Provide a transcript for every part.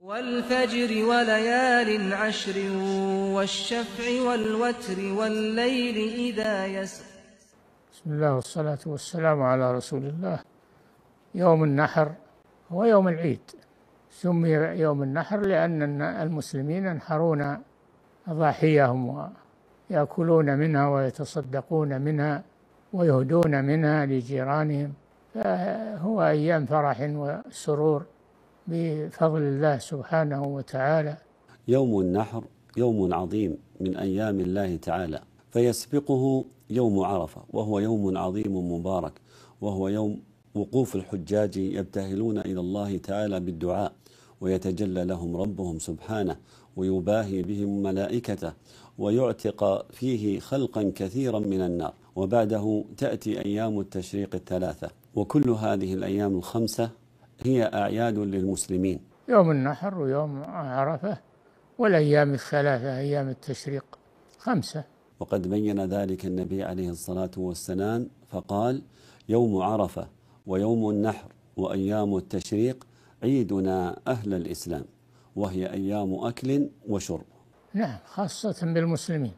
والفجر وليال عشر والشفع والوتر والليل إذا يسر بسم الله والصلاة والسلام على رسول الله يوم النحر هو يوم العيد سمي يوم النحر لأن المسلمين ينحرون أضاحيهم ويأكلون منها ويتصدقون منها ويهدون منها لجيرانهم فهو أيام فرح وسرور بفضل الله سبحانه وتعالى يوم النحر يوم عظيم من أيام الله تعالى فيسبقه يوم عرفة وهو يوم عظيم مبارك وهو يوم وقوف الحجاج يبتهلون إلى الله تعالى بالدعاء ويتجلى لهم ربهم سبحانه ويباهي بهم ملائكته ويعتق فيه خلقا كثيرا من النار وبعده تأتي أيام التشريق الثلاثة وكل هذه الأيام الخمسة هي أعياد للمسلمين يوم النحر ويوم عرفة والأيام الثلاثة أيام التشريق خمسة وقد بين ذلك النبي عليه الصلاة والسلام فقال يوم عرفة ويوم النحر وأيام التشريق عيدنا أهل الإسلام وهي أيام أكل وشرب نعم خاصة بالمسلمين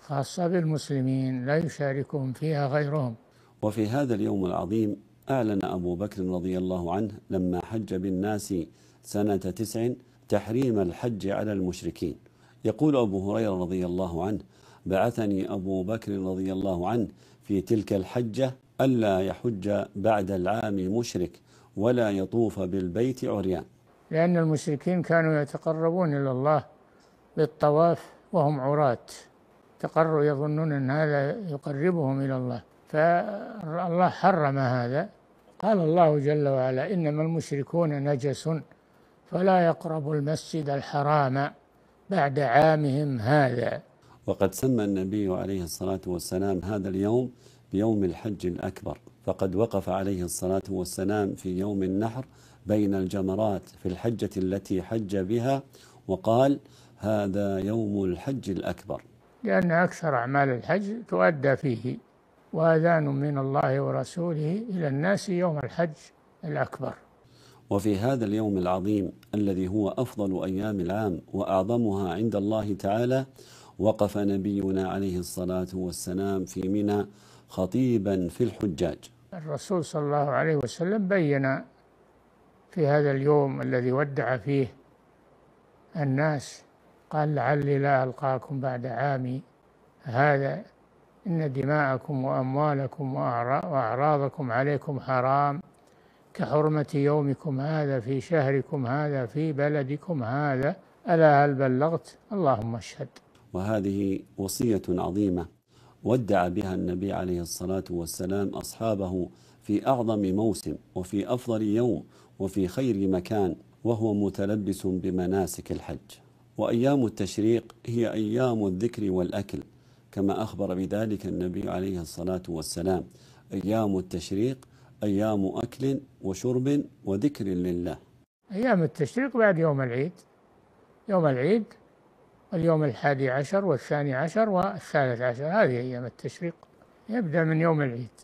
خاصة بالمسلمين لا يشاركهم فيها غيرهم وفي هذا اليوم العظيم أعلن أبو بكر رضي الله عنه لما حج بالناس سنة تسع تحريم الحج على المشركين يقول أبو هريرة رضي الله عنه بعثني أبو بكر رضي الله عنه في تلك الحجة ألا يحج بعد العام مشرك ولا يطوف بالبيت عريان لأن المشركين كانوا يتقربون إلى الله بالطواف وهم عراة تقروا يظنون أن هذا يقربهم إلى الله فالله حرم هذا قال الله جل وعلا إنما المشركون نجس فلا يقربوا المسجد الحرام بعد عامهم هذا وقد سمى النبي عليه الصلاة والسلام هذا اليوم بيوم الحج الأكبر فقد وقف عليه الصلاة والسلام في يوم النحر بين الجمرات في الحجة التي حج بها وقال هذا يوم الحج الأكبر لأن أكثر أعمال الحج تؤدى فيه وأذان من الله ورسوله إلى الناس يوم الحج الأكبر وفي هذا اليوم العظيم الذي هو أفضل أيام العام وأعظمها عند الله تعالى وقف نبينا عليه الصلاة والسلام في منى خطيبا في الحجاج الرسول صلى الله عليه وسلم بين في هذا اليوم الذي ودع فيه الناس قال لعلي لا ألقاكم بعد عامي هذا إن دماءكم وأموالكم وأعراضكم عليكم حرام كحرمة يومكم هذا في شهركم هذا في بلدكم هذا ألا هل بلغت اللهم اشهد وهذه وصية عظيمة ودع بها النبي عليه الصلاة والسلام أصحابه في أعظم موسم وفي أفضل يوم وفي خير مكان وهو متلبس بمناسك الحج وأيام التشريق هي أيام الذكر والأكل كما أخبر بذلك النبي عليه الصلاة والسلام أيام التشريق أيام أكل وشرب وذكر لله أيام التشريق بعد يوم العيد يوم العيد اليوم الحادي عشر والثاني عشر والثالث عشر هذه أيام التشريق يبدأ من يوم العيد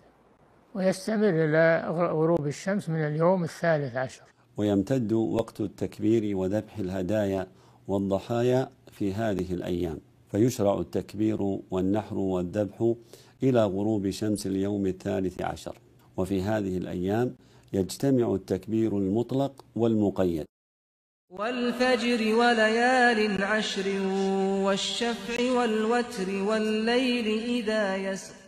ويستمر إلى غروب الشمس من اليوم الثالث عشر ويمتد وقت التكبير وذبح الهدايا والضحايا في هذه الأيام فيشرع التكبير والنحر والذبح إلى غروب شمس اليوم الثالث عشر وفي هذه الأيام يجتمع التكبير المطلق والمقيد والفجر وليال عشر والشفع والوتر والليل إذا يسر